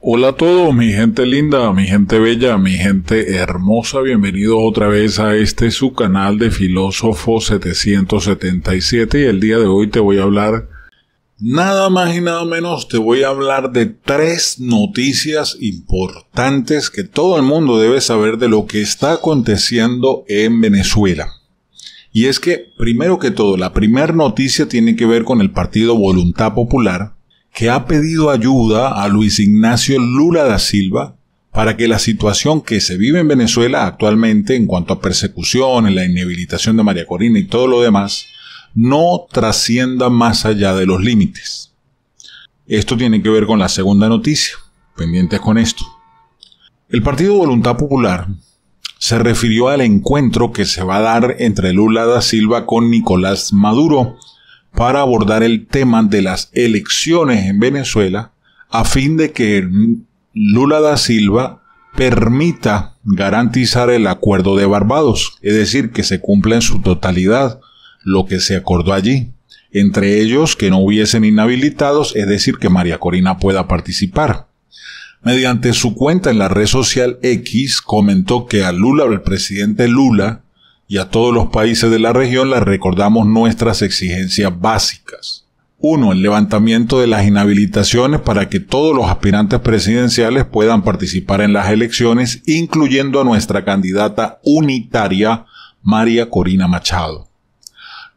Hola a todos, mi gente linda, mi gente bella, mi gente hermosa, bienvenidos otra vez a este su canal de Filósofo 777 y el día de hoy te voy a hablar nada más y nada menos, te voy a hablar de tres noticias importantes que todo el mundo debe saber de lo que está aconteciendo en Venezuela. Y es que, primero que todo, la primera noticia tiene que ver con el partido Voluntad Popular, que ha pedido ayuda a Luis Ignacio Lula da Silva para que la situación que se vive en Venezuela actualmente en cuanto a persecución, en la inhabilitación de María Corina y todo lo demás, no trascienda más allá de los límites. Esto tiene que ver con la segunda noticia, pendientes con esto. El Partido Voluntad Popular se refirió al encuentro que se va a dar entre Lula da Silva con Nicolás Maduro para abordar el tema de las elecciones en Venezuela a fin de que Lula da Silva permita garantizar el acuerdo de Barbados, es decir, que se cumpla en su totalidad lo que se acordó allí, entre ellos que no hubiesen inhabilitados, es decir, que María Corina pueda participar. Mediante su cuenta en la red social X comentó que a Lula, el presidente Lula, y a todos los países de la región les recordamos nuestras exigencias básicas. uno, El levantamiento de las inhabilitaciones para que todos los aspirantes presidenciales puedan participar en las elecciones, incluyendo a nuestra candidata unitaria, María Corina Machado.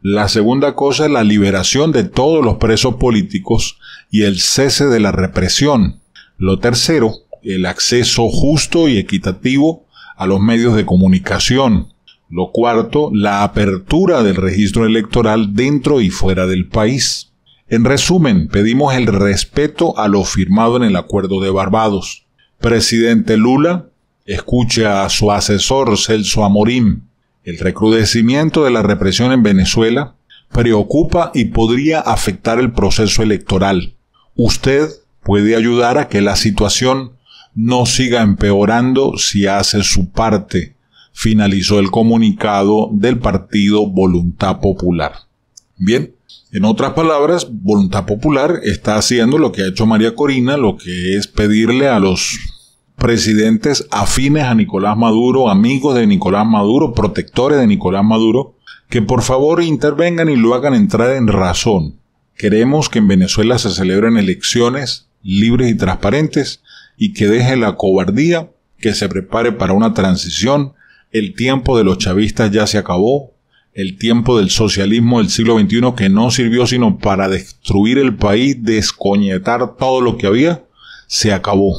La segunda cosa es la liberación de todos los presos políticos y el cese de la represión. Lo tercero, el acceso justo y equitativo a los medios de comunicación, lo cuarto, la apertura del registro electoral dentro y fuera del país. En resumen, pedimos el respeto a lo firmado en el Acuerdo de Barbados. Presidente Lula, escucha a su asesor Celso Amorim. El recrudecimiento de la represión en Venezuela preocupa y podría afectar el proceso electoral. Usted puede ayudar a que la situación no siga empeorando si hace su parte finalizó el comunicado del partido Voluntad Popular. Bien, en otras palabras, Voluntad Popular está haciendo lo que ha hecho María Corina, lo que es pedirle a los presidentes afines a Nicolás Maduro, amigos de Nicolás Maduro, protectores de Nicolás Maduro, que por favor intervengan y lo hagan entrar en razón. Queremos que en Venezuela se celebren elecciones libres y transparentes y que deje la cobardía, que se prepare para una transición el tiempo de los chavistas ya se acabó, el tiempo del socialismo del siglo XXI que no sirvió sino para destruir el país, descoñetar todo lo que había, se acabó.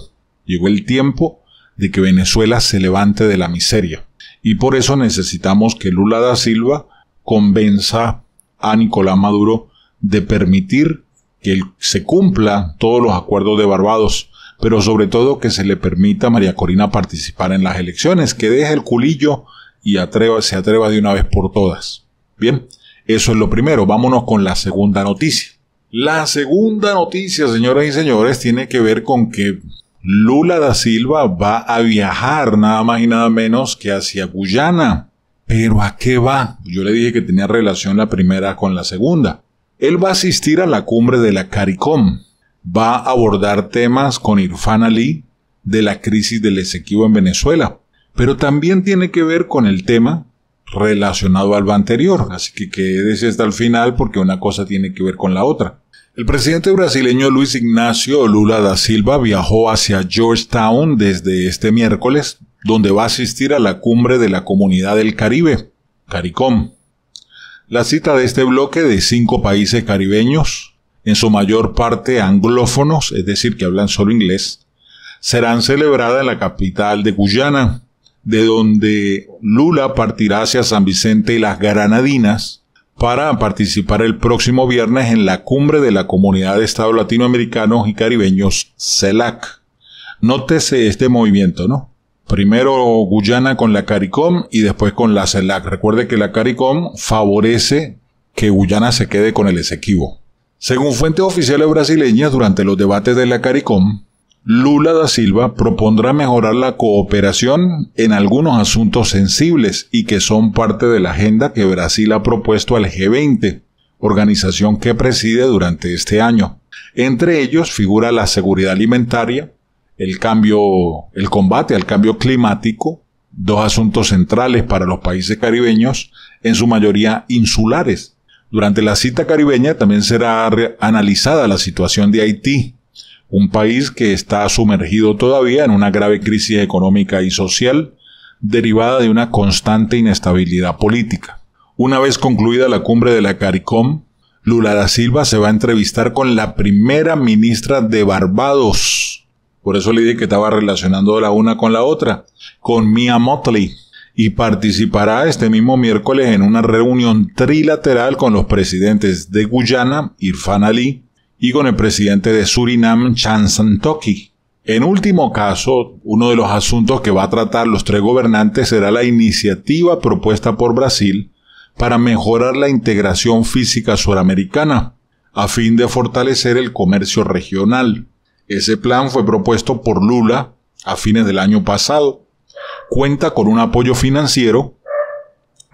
Llegó el tiempo de que Venezuela se levante de la miseria. Y por eso necesitamos que Lula da Silva convenza a Nicolás Maduro de permitir que se cumpla todos los acuerdos de Barbados, pero sobre todo que se le permita a María Corina participar en las elecciones, que deje el culillo y se atreva de una vez por todas. Bien, eso es lo primero. Vámonos con la segunda noticia. La segunda noticia, señoras y señores, tiene que ver con que Lula da Silva va a viajar nada más y nada menos que hacia Guyana. Pero ¿a qué va? Yo le dije que tenía relación la primera con la segunda. Él va a asistir a la cumbre de la CARICOM, va a abordar temas con Irfan Ali de la crisis del exequivo en Venezuela, pero también tiene que ver con el tema relacionado al anterior, así que quédese hasta el final porque una cosa tiene que ver con la otra. El presidente brasileño Luis Ignacio Lula da Silva viajó hacia Georgetown desde este miércoles, donde va a asistir a la cumbre de la Comunidad del Caribe, CARICOM. La cita de este bloque de cinco países caribeños en su mayor parte anglófonos, es decir, que hablan solo inglés, serán celebradas en la capital de Guyana, de donde Lula partirá hacia San Vicente y las Granadinas para participar el próximo viernes en la cumbre de la Comunidad de Estados Latinoamericanos y Caribeños, CELAC. Nótese este movimiento, ¿no? Primero Guyana con la CARICOM y después con la CELAC. Recuerde que la CARICOM favorece que Guyana se quede con el Esequibo. Según fuentes oficiales brasileñas, durante los debates de la CARICOM, Lula da Silva propondrá mejorar la cooperación en algunos asuntos sensibles y que son parte de la agenda que Brasil ha propuesto al G20, organización que preside durante este año. Entre ellos figura la seguridad alimentaria, el el combate al cambio climático, dos asuntos centrales para los países caribeños, en su mayoría insulares, durante la cita caribeña también será analizada la situación de Haití, un país que está sumergido todavía en una grave crisis económica y social derivada de una constante inestabilidad política. Una vez concluida la cumbre de la CARICOM, Lula da Silva se va a entrevistar con la primera ministra de Barbados. Por eso le dije que estaba relacionando la una con la otra, con Mia Motley, y participará este mismo miércoles en una reunión trilateral con los presidentes de Guyana, Irfan Ali, y con el presidente de Surinam, Chansantoki. En último caso, uno de los asuntos que va a tratar los tres gobernantes será la iniciativa propuesta por Brasil para mejorar la integración física suramericana, a fin de fortalecer el comercio regional. Ese plan fue propuesto por Lula a fines del año pasado cuenta con un apoyo financiero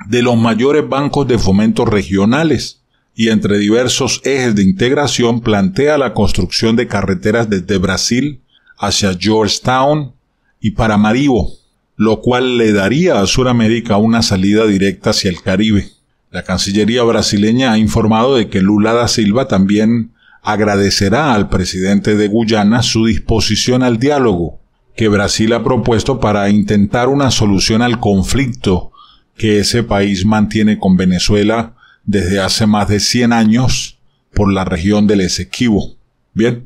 de los mayores bancos de fomento regionales y entre diversos ejes de integración plantea la construcción de carreteras desde Brasil hacia Georgetown y para Maribo, lo cual le daría a Sudamérica una salida directa hacia el Caribe. La Cancillería brasileña ha informado de que Lula da Silva también agradecerá al presidente de Guyana su disposición al diálogo que Brasil ha propuesto para intentar una solución al conflicto que ese país mantiene con Venezuela desde hace más de 100 años por la región del Esequibo. Bien,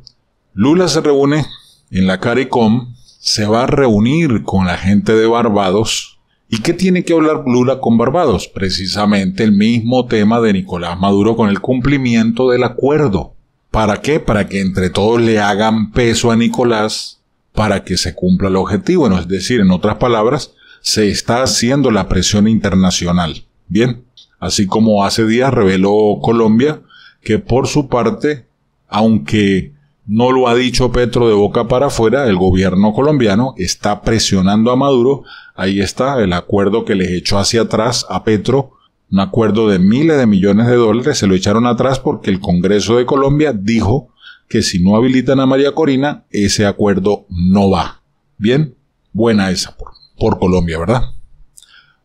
Lula se reúne en la CARICOM, se va a reunir con la gente de Barbados. ¿Y qué tiene que hablar Lula con Barbados? Precisamente el mismo tema de Nicolás Maduro con el cumplimiento del acuerdo. ¿Para qué? Para que entre todos le hagan peso a Nicolás para que se cumpla el objetivo. es decir, en otras palabras, se está haciendo la presión internacional. Bien, así como hace días reveló Colombia que por su parte, aunque no lo ha dicho Petro de boca para afuera, el gobierno colombiano está presionando a Maduro. Ahí está el acuerdo que les echó hacia atrás a Petro, un acuerdo de miles de millones de dólares, se lo echaron atrás porque el Congreso de Colombia dijo que si no habilitan a María Corina, ese acuerdo no va. Bien, buena esa por, Colombia, ¿verdad?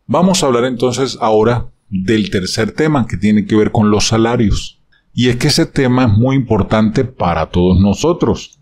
Vamos a hablar entonces ahora del tercer tema que tiene que ver con los salarios. Y es que ese tema es muy importante para todos nosotros.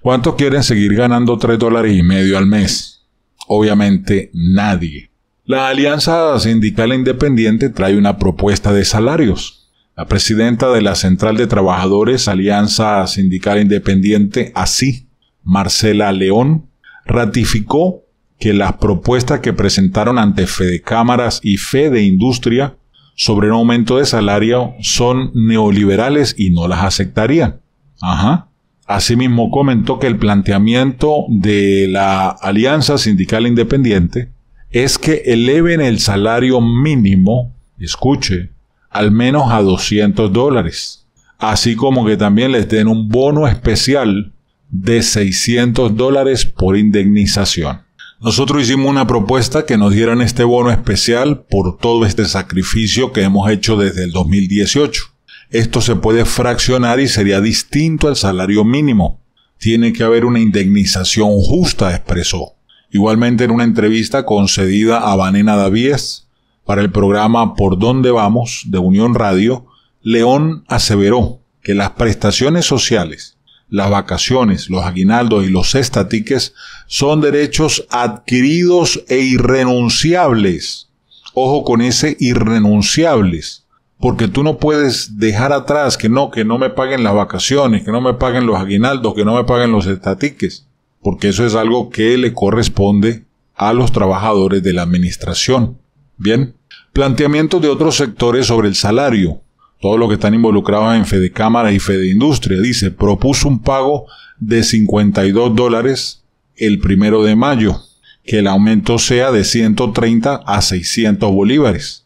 ¿Cuántos quieren seguir ganando 3 dólares y medio al mes? Obviamente nadie. La Alianza Sindical Independiente trae una propuesta de salarios. La presidenta de la Central de Trabajadores Alianza Sindical Independiente, así, Marcela León, ratificó que las propuestas que presentaron ante Fede Cámaras y Fede Industria sobre un aumento de salario son neoliberales y no las aceptaría. Ajá. Asimismo comentó que el planteamiento de la Alianza Sindical Independiente es que eleven el salario mínimo, escuche, al menos a 200 dólares. Así como que también les den un bono especial de 600 dólares por indemnización. Nosotros hicimos una propuesta que nos dieran este bono especial por todo este sacrificio que hemos hecho desde el 2018. Esto se puede fraccionar y sería distinto al salario mínimo. Tiene que haber una indemnización justa, expresó. Igualmente en una entrevista concedida a Vanena Davies, para el programa Por dónde vamos de Unión Radio, León aseveró que las prestaciones sociales, las vacaciones, los aguinaldos y los estatiques son derechos adquiridos e irrenunciables. Ojo con ese irrenunciables, porque tú no puedes dejar atrás que no, que no me paguen las vacaciones, que no me paguen los aguinaldos, que no me paguen los estatiques, porque eso es algo que le corresponde a los trabajadores de la administración. Bien. Planteamientos de otros sectores sobre el salario. todo lo que están involucrados en fedecámara Cámara y Fede Industria. Dice, propuso un pago de 52 dólares el primero de mayo. Que el aumento sea de 130 a 600 bolívares.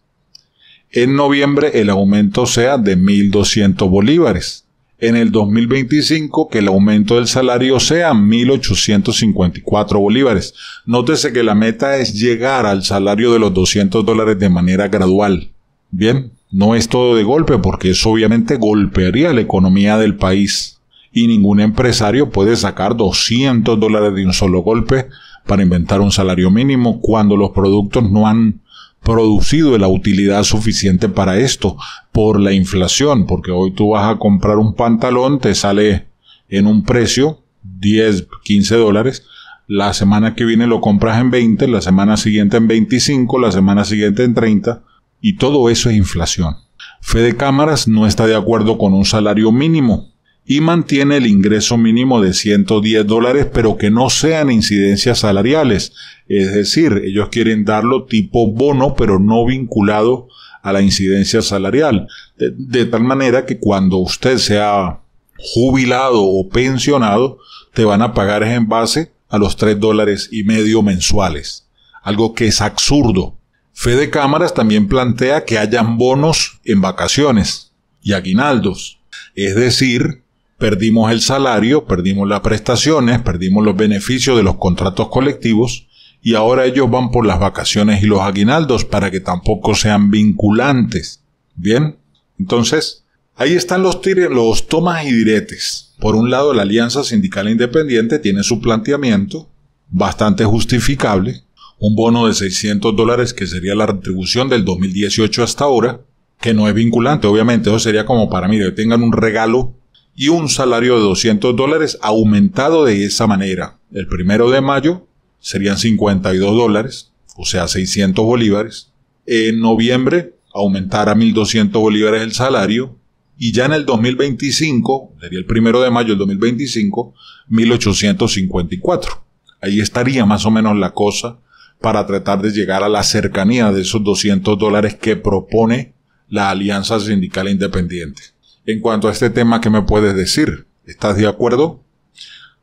En noviembre el aumento sea de 1.200 bolívares en el 2025 que el aumento del salario sea 1.854 bolívares. Nótese que la meta es llegar al salario de los 200 dólares de manera gradual. Bien, no es todo de golpe porque eso obviamente golpearía la economía del país y ningún empresario puede sacar 200 dólares de un solo golpe para inventar un salario mínimo cuando los productos no han producido la utilidad suficiente para esto por la inflación, porque hoy tú vas a comprar un pantalón, te sale en un precio 10, 15 dólares, la semana que viene lo compras en 20, la semana siguiente en 25, la semana siguiente en 30, y todo eso es inflación. Fede Cámaras no está de acuerdo con un salario mínimo, y mantiene el ingreso mínimo de 110 dólares, pero que no sean incidencias salariales. Es decir, ellos quieren darlo tipo bono, pero no vinculado a la incidencia salarial. De, tal manera que cuando usted sea jubilado o pensionado, te van a pagar en base a los 3 dólares y medio mensuales. Algo que es absurdo. Fede Cámaras también plantea que hayan bonos en vacaciones y aguinaldos. Es decir, perdimos el salario, perdimos las prestaciones, perdimos los beneficios de los contratos colectivos y ahora ellos van por las vacaciones y los aguinaldos para que tampoco sean vinculantes. Bien, entonces ahí están los, los tomas y diretes. Por un lado, la Alianza Sindical Independiente tiene su planteamiento bastante justificable, un bono de 600 dólares que sería la retribución del 2018 hasta ahora, que no es vinculante, obviamente, eso sería como para, mí que tengan un regalo y un salario de 200 dólares aumentado de esa manera. El primero de mayo serían 52 dólares, o sea, 600 bolívares. En noviembre aumentará 1.200 bolívares el salario y ya en el 2025, sería el primero de mayo del 2025, 1.854. Ahí estaría más o menos la cosa para tratar de llegar a la cercanía de esos 200 dólares que propone la Alianza Sindical Independiente en cuanto a este tema, ¿qué me puedes decir? ¿Estás de acuerdo?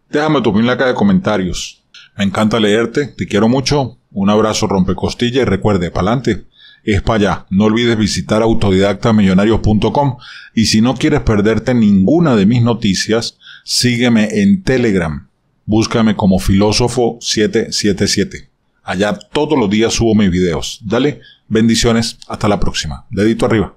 Déjame tu opinión caja de comentarios. Me encanta leerte, te quiero mucho. Un abrazo rompecostilla y recuerde, pa'lante. Es para allá. No olvides visitar autodidactamillonarios.com y si no quieres perderte ninguna de mis noticias, sígueme en Telegram. Búscame como filósofo 777. Allá todos los días subo mis videos. Dale, bendiciones, hasta la próxima. Dedito arriba.